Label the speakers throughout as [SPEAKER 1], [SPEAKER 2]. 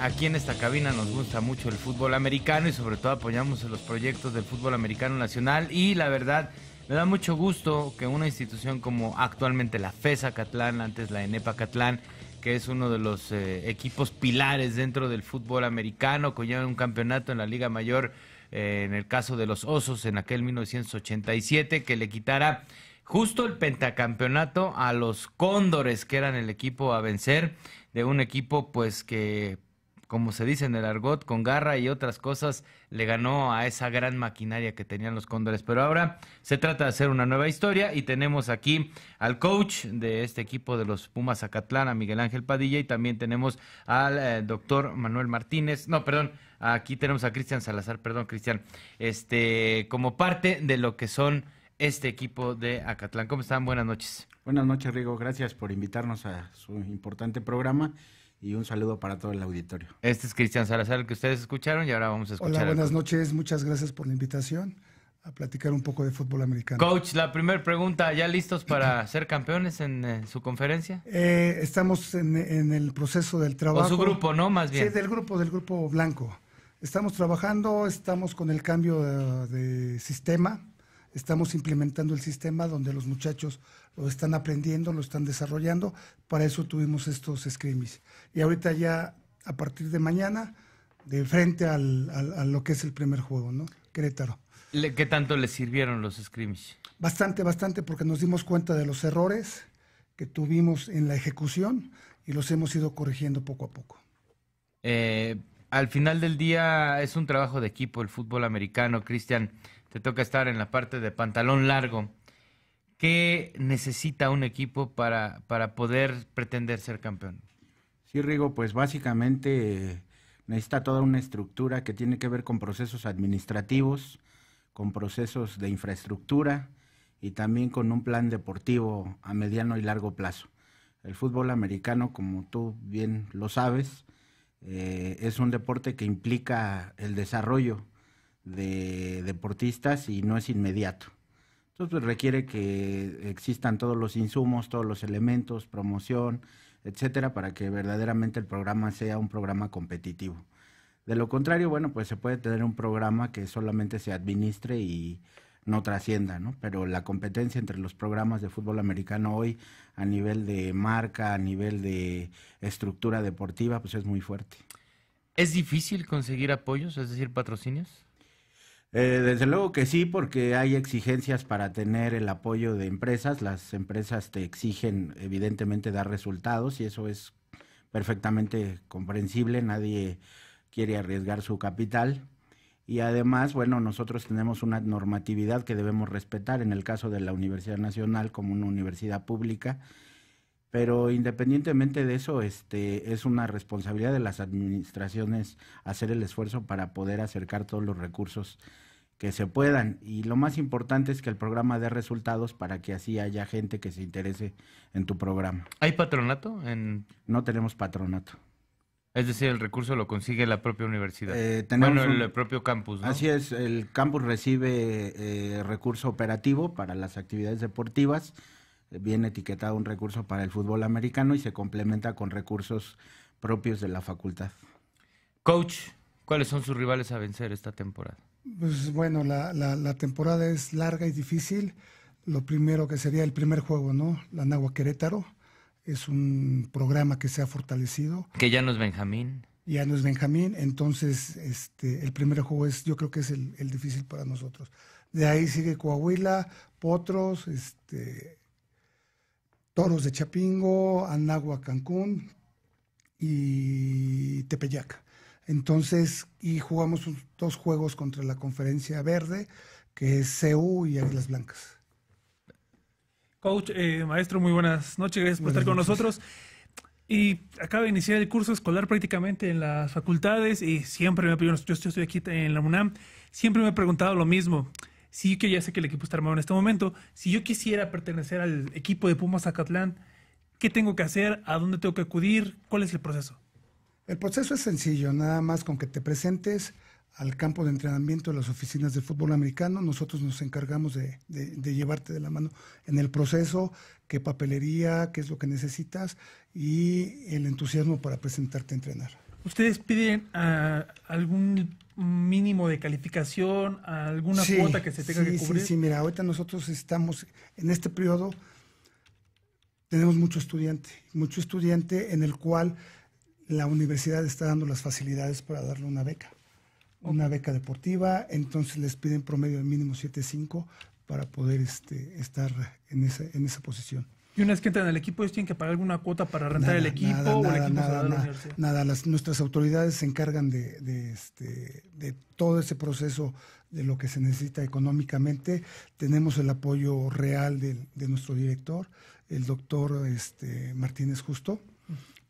[SPEAKER 1] aquí en esta cabina nos gusta mucho el fútbol americano y sobre todo apoyamos los proyectos del fútbol americano nacional y la verdad me da mucho gusto que una institución como actualmente la FESA Catlán, antes la ENEPA Catlán, que es uno de los eh, equipos pilares dentro del fútbol americano, con un campeonato en la Liga Mayor, eh, en el caso de los Osos en aquel 1987, que le quitara justo el pentacampeonato a los Cóndores, que eran el equipo a vencer, de un equipo pues que como se dice en el argot, con garra y otras cosas, le ganó a esa gran maquinaria que tenían los cóndores. Pero ahora se trata de hacer una nueva historia y tenemos aquí al coach de este equipo de los Pumas Acatlán, a Miguel Ángel Padilla, y también tenemos al eh, doctor Manuel Martínez, no, perdón, aquí tenemos a Cristian Salazar, perdón, Cristian, este, como parte de lo que son este equipo de Acatlán. ¿Cómo están? Buenas noches. Buenas noches, Rigo. Gracias por invitarnos a su importante programa y un saludo para todo el auditorio. Este es Cristian Salazar, el que ustedes escucharon y ahora vamos a
[SPEAKER 2] escuchar. Hola, buenas
[SPEAKER 3] noches, muchas gracias por la invitación a platicar un poco de fútbol americano.
[SPEAKER 1] Coach, la primera pregunta, ¿ya listos para ser campeones en eh, su conferencia?
[SPEAKER 3] Eh, estamos en, el proceso del trabajo. O su grupo, ¿no? Más bien. Sí, del grupo, del grupo blanco. Estamos trabajando, estamos con el cambio eh, de sistema estamos implementando el sistema donde los muchachos lo están aprendiendo, lo están desarrollando. Para eso tuvimos estos scrimis. Y ahorita ya, a partir de mañana, de frente a lo que es el primer juego, ¿no? Querétaro.
[SPEAKER 1] ¿Qué tanto les sirvieron los scrimis?
[SPEAKER 3] Bastante, bastante, porque nos dimos cuenta de los errores que tuvimos en la ejecución y los hemos ido corrigiendo poco a poco.
[SPEAKER 1] Eh, al final del día es un trabajo de equipo el fútbol americano, Cristian te toca estar en la parte de pantalón largo. ¿Qué necesita un equipo para, para poder pretender ser campeón?
[SPEAKER 2] Sí, Rigo, pues básicamente eh, necesita toda una estructura que tiene que ver con procesos administrativos, con procesos de infraestructura y también con un plan deportivo a mediano y largo plazo. El fútbol americano, como tú bien lo sabes, eh, es un deporte que implica el desarrollo de deportistas y no es inmediato. Entonces pues, requiere que existan todos los insumos, todos los elementos, promoción, etcétera, para que verdaderamente el programa sea un programa competitivo. De lo contrario, bueno, pues se puede tener un programa que solamente se administre y no trascienda, ¿no? Pero la competencia entre los programas de fútbol americano hoy a nivel de marca, a nivel de estructura deportiva, pues es muy fuerte.
[SPEAKER 1] ¿Es difícil conseguir apoyos, es decir, patrocinios?
[SPEAKER 2] Eh, desde luego que sí, porque hay exigencias para tener el apoyo de empresas. Las empresas te exigen, evidentemente, dar resultados y eso es perfectamente comprensible. Nadie quiere arriesgar su capital. Y además, bueno, nosotros tenemos una normatividad que debemos respetar en el caso de la Universidad Nacional como una universidad pública pero independientemente de eso, este, es una responsabilidad de las administraciones hacer el esfuerzo para poder acercar todos los recursos que se puedan. Y lo más importante es que el programa dé resultados para que así haya gente que se interese
[SPEAKER 1] en tu programa. ¿Hay patronato? En... No tenemos patronato. Es decir, el recurso lo consigue la propia universidad. Eh, bueno, el propio campus. Así
[SPEAKER 2] es, el campus recibe eh, recurso operativo para las actividades deportivas bien etiquetado un recurso para el fútbol americano y se complementa con recursos propios de la facultad.
[SPEAKER 1] Coach, ¿cuáles son sus rivales a vencer esta temporada?
[SPEAKER 3] Pues bueno, la, la, temporada es larga y difícil. Lo primero que sería el primer juego, ¿no? La Nagua Querétaro. Es un programa que se ha fortalecido. Que
[SPEAKER 1] ya no es Benjamín.
[SPEAKER 3] Ya no es Benjamín. Entonces, este, el primer juego es, yo creo que es el difícil para nosotros. De ahí sigue Coahuila, Potros, este, Toros de Chapingo, Anagua, Cancún y Tepeyac. Entonces, y jugamos dos juegos contra la Conferencia Verde, que es CEU y Águilas Blancas.
[SPEAKER 4] Coach, eh, maestro, muy buenas noches, gracias por estar con nosotros. Y acaba de iniciar el curso escolar prácticamente en las facultades y siempre me yo, yo estoy aquí en la UNAM, siempre me he preguntado lo mismo sí, que ya sé que el equipo está armado en este momento, si yo quisiera pertenecer al equipo de Pumas Zacatlán, ¿qué tengo que hacer? ¿A dónde tengo que acudir? ¿Cuál es el proceso? El proceso es
[SPEAKER 3] sencillo, nada más con que te presentes al campo de entrenamiento de las oficinas de fútbol americano. Nosotros nos encargamos de, de, llevarte de la mano en el proceso, qué papelería, qué es lo que necesitas y el entusiasmo para presentarte a entrenar.
[SPEAKER 4] ¿Ustedes piden ah, algún mínimo de calificación, alguna cuota que se tenga que cubrir? Sí, sí,
[SPEAKER 3] mira, ahorita nosotros estamos en este periodo, tenemos mucho estudiante, mucho estudiante en el cual la universidad está dando las facilidades para darle una beca, una beca deportiva, entonces les piden promedio de mínimo 7.5 para poder este, estar en esa, en esa posición.
[SPEAKER 4] Y una vez que entran el equipo, ellos tienen que pagar alguna cuota para rentar el equipo nada, o
[SPEAKER 3] nada, nuestras autoridades se encargan de, este, todo ese proceso de lo que se necesita económicamente. Tenemos el apoyo real de, nuestro director, el doctor este, Martínez Justo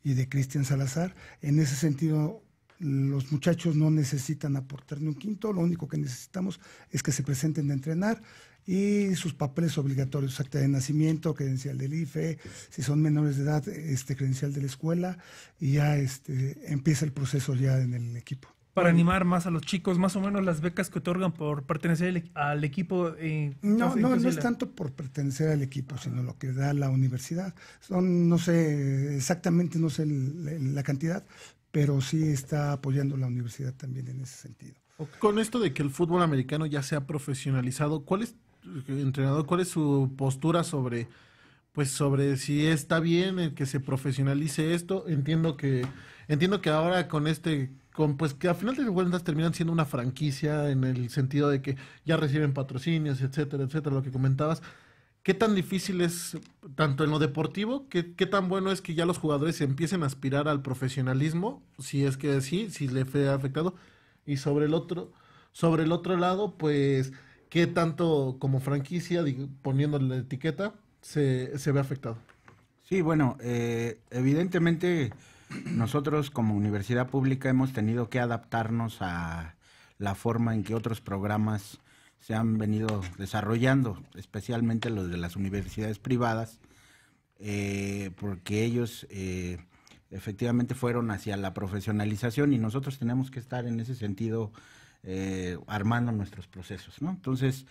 [SPEAKER 3] y de Cristian Salazar. En ese sentido, los muchachos no necesitan aportar ni un quinto, lo único que necesitamos es que se presenten a entrenar y sus papeles obligatorios, acta de nacimiento, credencial del IFE, si son menores de edad, este credencial de la escuela, y ya este, empieza el proceso ya en el equipo
[SPEAKER 4] para animar más a los chicos, más o menos las becas que otorgan por pertenecer al, e-, equipo. Eh, no, no, no es tanto
[SPEAKER 3] por pertenecer al equipo, sino lo que da la universidad. Son, no sé, exactamente no sé la cantidad, pero sí está apoyando la universidad también en ese sentido. Con esto de que el fútbol americano ya se ha profesionalizado, ¿cuál es, entrenador, cuál es su postura sobre, pues sobre si está bien que se profesionalice esto? Entiendo que, entiendo que ahora con este pues que al final de cuentas terminan siendo una franquicia en el sentido de que ya reciben patrocinios, etcétera, etcétera, lo que comentabas. ¿Qué tan difícil es, tanto en lo deportivo, qué, qué tan bueno es que ya los jugadores empiecen a aspirar al profesionalismo, si es que sí, si le fue afectado? Y sobre el otro, sobre el otro lado, pues, ¿qué tanto como franquicia, poniéndole la etiqueta, se, se ve afectado?
[SPEAKER 2] Sí, bueno, eh, evidentemente nosotros como universidad pública hemos tenido que adaptarnos a la forma en que otros programas se han venido desarrollando, especialmente los de las universidades privadas, eh, porque ellos eh, efectivamente fueron hacia la profesionalización y nosotros tenemos que estar en ese sentido eh, armando nuestros procesos. Entonces,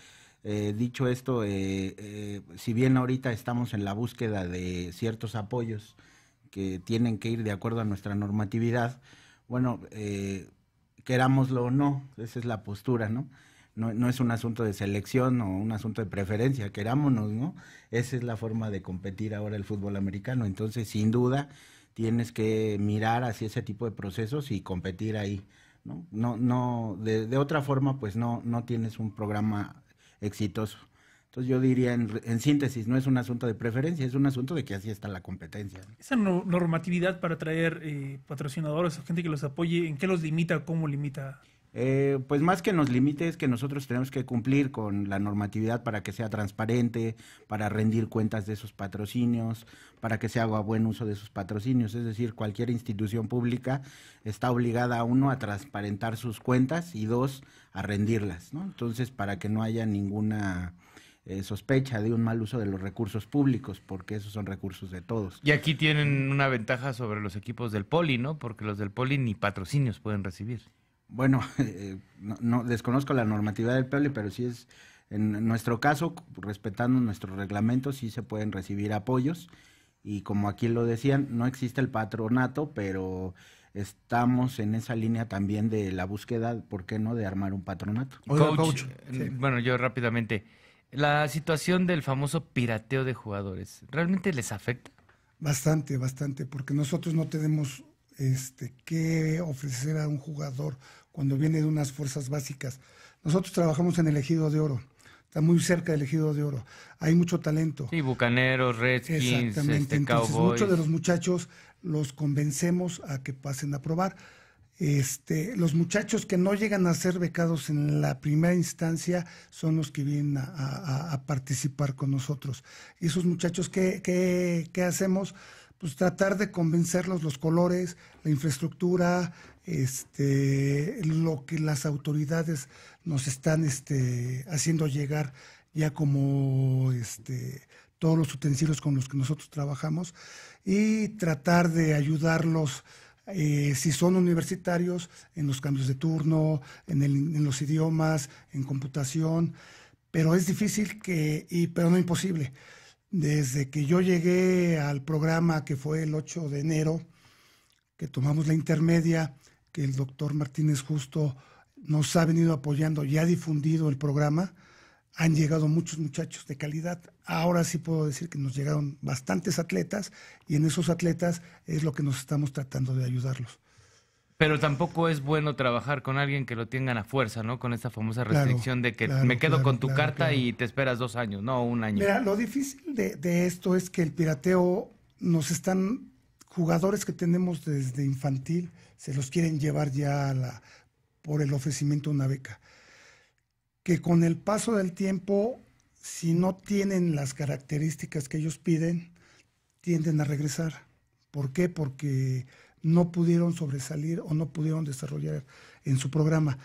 [SPEAKER 2] dicho esto, si bien ahorita estamos en la búsqueda de ciertos apoyos, que tienen que ir de acuerdo a nuestra normatividad, bueno, eh, querámoslo o no, esa es la postura, ¿no? ¿no? es un asunto de selección o un asunto de preferencia, querámonos, ¿no? Esa es la forma de competir ahora el fútbol americano. Entonces, sin duda, tienes que mirar hacia ese tipo de procesos y competir ahí. No, no, de, de otra forma, pues no, no tienes un programa exitoso. Entonces yo diría, en, síntesis, no es un asunto de preferencia, es un asunto de que así está la competencia.
[SPEAKER 4] Esa normatividad para traer eh, patrocinadores patrocinadores, gente que los apoye, ¿en qué los limita? ¿Cómo limita?
[SPEAKER 2] Eh, pues más que nos limite es que nosotros tenemos que cumplir con la normatividad para que sea transparente, para rendir cuentas de esos patrocinios, para que se haga buen uso de esos patrocinios. Es decir, cualquier institución pública está obligada, uno, a transparentar sus cuentas y dos, a rendirlas. Entonces, para que no haya ninguna eh, sospecha de un mal uso de los recursos públicos, porque esos son recursos
[SPEAKER 1] de todos. Y aquí tienen una ventaja sobre los equipos del Poli, ¿no? Porque los del Poli ni patrocinios pueden recibir.
[SPEAKER 2] Bueno, eh, no, desconozco la normativa del Poli, pero sí es, en nuestro caso, respetando nuestros reglamentos, sí se pueden recibir apoyos. Y como aquí lo decían, no existe el patronato, pero estamos en esa línea también de la búsqueda, ¿por qué no?, de armar un patronato. coach,
[SPEAKER 1] eh, bueno, yo rápidamente la situación del famoso pirateo de jugadores, ¿realmente les
[SPEAKER 3] afecta? Bastante, bastante, porque nosotros no tenemos este, qué ofrecer a un jugador cuando viene de unas fuerzas básicas. Nosotros trabajamos en el ejido de oro, está muy cerca del ejido de oro, hay mucho talento. Sí, bucaneros,
[SPEAKER 1] Redskins, Exactamente. Este, muchos de los
[SPEAKER 3] muchachos los convencemos a que pasen a probar este, los muchachos que no llegan a ser becados en la primera instancia son los que vienen a, participar con nosotros. Y esos muchachos, ¿qué, hacemos? Pues tratar de convencerlos los colores, la infraestructura, este, lo que las autoridades nos están este, haciendo llegar ya como este, todos los utensilios con los que nosotros trabajamos y tratar de ayudarlos eh, si son universitarios, en los cambios de turno, en, los idiomas, en computación, pero es difícil que, y, pero no imposible. Desde que yo llegué al programa que fue el 8 de enero, que tomamos la intermedia, que el doctor Martínez Justo nos ha venido apoyando y ha difundido el programa, han llegado muchos muchachos de calidad. Ahora sí puedo decir que nos llegaron bastantes atletas y en esos atletas es lo que nos estamos tratando de ayudarlos.
[SPEAKER 1] Pero tampoco es bueno trabajar con alguien que lo tengan a fuerza, ¿no? Con esa famosa restricción de que me quedo con tu carta y te esperas dos años, no un año. Mira, lo
[SPEAKER 3] difícil de, esto es que el pirateo nos están, jugadores que tenemos desde infantil, se los quieren llevar ya por el ofrecimiento de una beca que con el paso del tiempo, si no tienen las características que ellos piden, tienden a regresar. ¿Por qué? Porque no pudieron sobresalir o no pudieron desarrollar en su programa.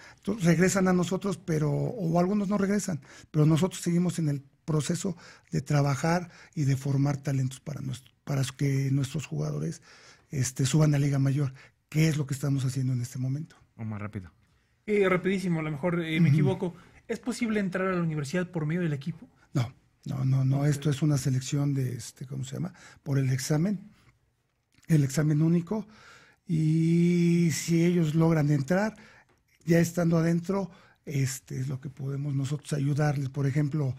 [SPEAKER 3] regresan a nosotros, pero, o algunos no regresan, pero nosotros seguimos en el proceso de trabajar y de formar talentos para, para que nuestros jugadores este, suban a Liga Mayor, que es lo que estamos haciendo en este momento.
[SPEAKER 4] O más rápido. Eh, rapidísimo, a lo mejor eh, me equivoco. ¿Es posible entrar a la universidad por medio del equipo?
[SPEAKER 3] No, no, no, no. Esto es una selección de, este, ¿cómo se llama? Por el examen, el examen único. Y si ellos logran entrar, ya estando adentro, este es lo que podemos nosotros ayudarles. Por ejemplo,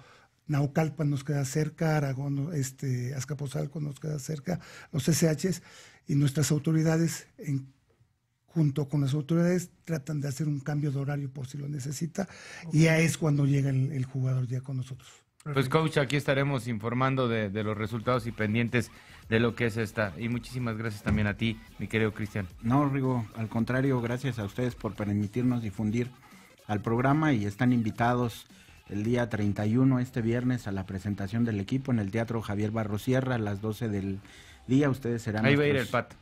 [SPEAKER 3] Naucalpan nos queda cerca, Aragón, este, Azcapotzalco nos queda cerca, los SHs y nuestras autoridades en junto con las autoridades, tratan de hacer un cambio de horario por si lo necesita, y ya es cuando llega el, jugador ya con nosotros. Pues
[SPEAKER 1] coach, aquí estaremos informando de, los resultados y pendientes de lo que es esta. Y muchísimas gracias también a ti, mi querido Cristian.
[SPEAKER 3] No, Rigo, al contrario,
[SPEAKER 2] gracias a ustedes por permitirnos difundir al programa y están invitados el día 31, este viernes, a la presentación del equipo en el Teatro Javier Barro a las 12 del día. Ustedes serán... Ahí va a ir el pato.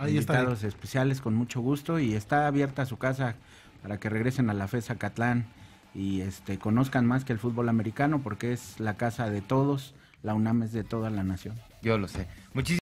[SPEAKER 2] Ahí invitados especiales con mucho gusto y está abierta su casa para que regresen a la FES Catlán y este, conozcan más que el fútbol americano porque es la casa de todos, la UNAM es de toda la nación.
[SPEAKER 1] Yo lo sé. Muchísimas